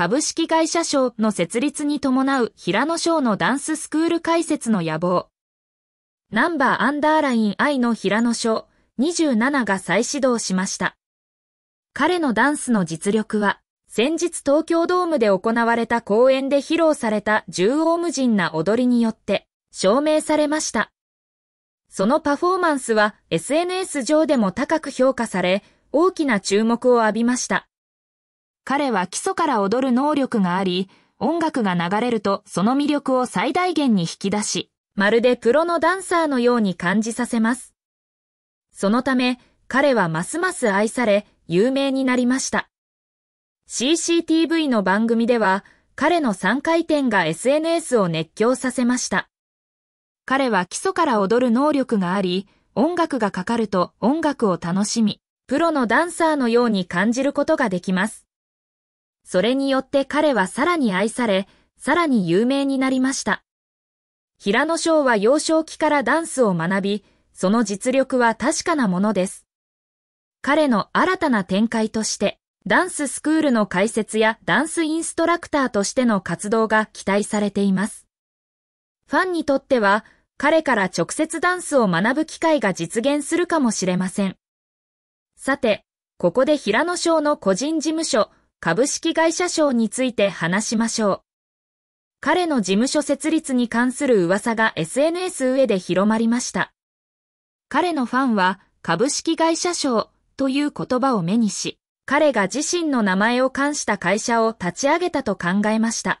株式会社賞の設立に伴う平野賞のダンススクール解説の野望。ナンバーアンダーライン I の平野賞27が再始動しました。彼のダンスの実力は、先日東京ドームで行われた公演で披露された縦横無尽な踊りによって証明されました。そのパフォーマンスは SNS 上でも高く評価され、大きな注目を浴びました。彼は基礎から踊る能力があり、音楽が流れるとその魅力を最大限に引き出し、まるでプロのダンサーのように感じさせます。そのため、彼はますます愛され、有名になりました。CCTV の番組では、彼の3回転が SNS を熱狂させました。彼は基礎から踊る能力があり、音楽がかかると音楽を楽しみ、プロのダンサーのように感じることができます。それによって彼はさらに愛され、さらに有名になりました。平野翔は幼少期からダンスを学び、その実力は確かなものです。彼の新たな展開として、ダンススクールの開設やダンスインストラクターとしての活動が期待されています。ファンにとっては、彼から直接ダンスを学ぶ機会が実現するかもしれません。さて、ここで平野翔の個人事務所、株式会社賞について話しましょう。彼の事務所設立に関する噂が SNS 上で広まりました。彼のファンは株式会社賞という言葉を目にし、彼が自身の名前を冠した会社を立ち上げたと考えました。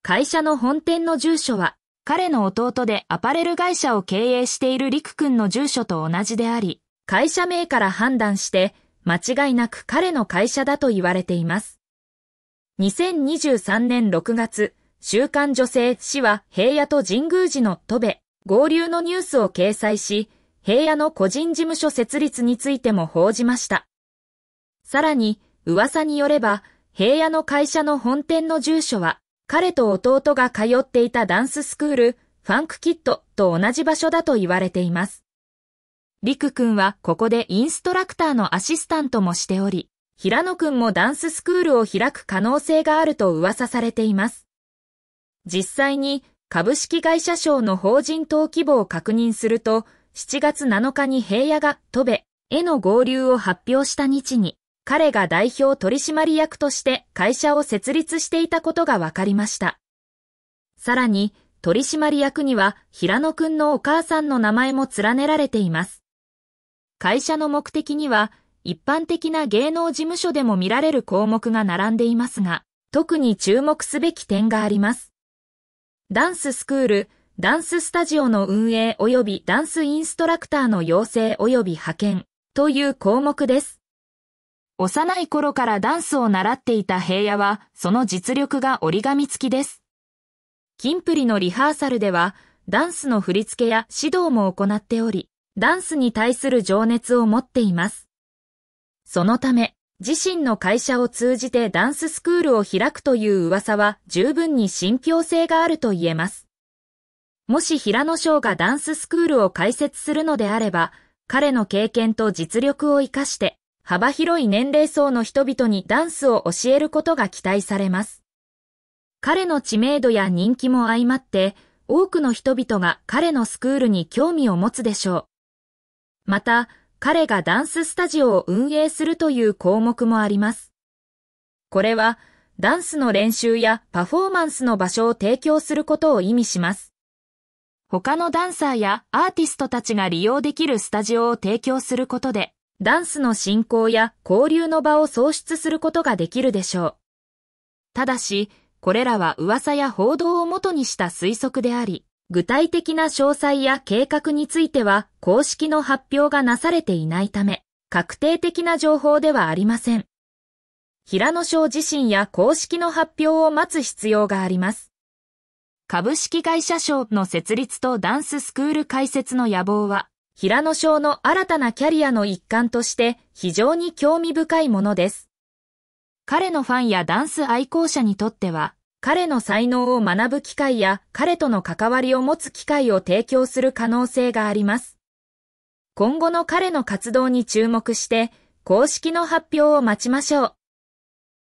会社の本店の住所は、彼の弟でアパレル会社を経営している陸くんの住所と同じであり、会社名から判断して間違いなく彼の会社だと言われています。2023年6月、週刊女性誌は平野と神宮寺の戸部、合流のニュースを掲載し、平野の個人事務所設立についても報じました。さらに、噂によれば、平野の会社の本店の住所は、彼と弟が通っていたダンススクール、ファンクキットと同じ場所だと言われています。りくくんはここでインストラクターのアシスタントもしており、平野くんもダンススクールを開く可能性があると噂されています。実際に株式会社賞の法人登記簿を確認すると、7月7日に平野が戸部への合流を発表した日に、彼が代表取締役として会社を設立していたことが分かりました。さらに、取締役には平野くんのお母さんの名前も連ねられています。会社の目的には、一般的な芸能事務所でも見られる項目が並んでいますが、特に注目すべき点があります。ダンススクール、ダンススタジオの運営及びダンスインストラクターの養成及び派遣という項目です。幼い頃からダンスを習っていた平野は、その実力が折り紙付きです。キンプリのリハーサルでは、ダンスの振り付けや指導も行っており、ダンスに対する情熱を持っています。そのため、自身の会社を通じてダンススクールを開くという噂は十分に信憑性があると言えます。もし平野翔がダンススクールを開設するのであれば、彼の経験と実力を活かして、幅広い年齢層の人々にダンスを教えることが期待されます。彼の知名度や人気も相まって、多くの人々が彼のスクールに興味を持つでしょう。また、彼がダンススタジオを運営するという項目もあります。これは、ダンスの練習やパフォーマンスの場所を提供することを意味します。他のダンサーやアーティストたちが利用できるスタジオを提供することで、ダンスの進行や交流の場を創出することができるでしょう。ただし、これらは噂や報道をもとにした推測であり、具体的な詳細や計画については公式の発表がなされていないため、確定的な情報ではありません。平野省自身や公式の発表を待つ必要があります。株式会社賞の設立とダンススクール開設の野望は、平野賞の新たなキャリアの一環として非常に興味深いものです。彼のファンやダンス愛好者にとっては、彼の才能を学ぶ機会や彼との関わりを持つ機会を提供する可能性があります。今後の彼の活動に注目して、公式の発表を待ちましょう。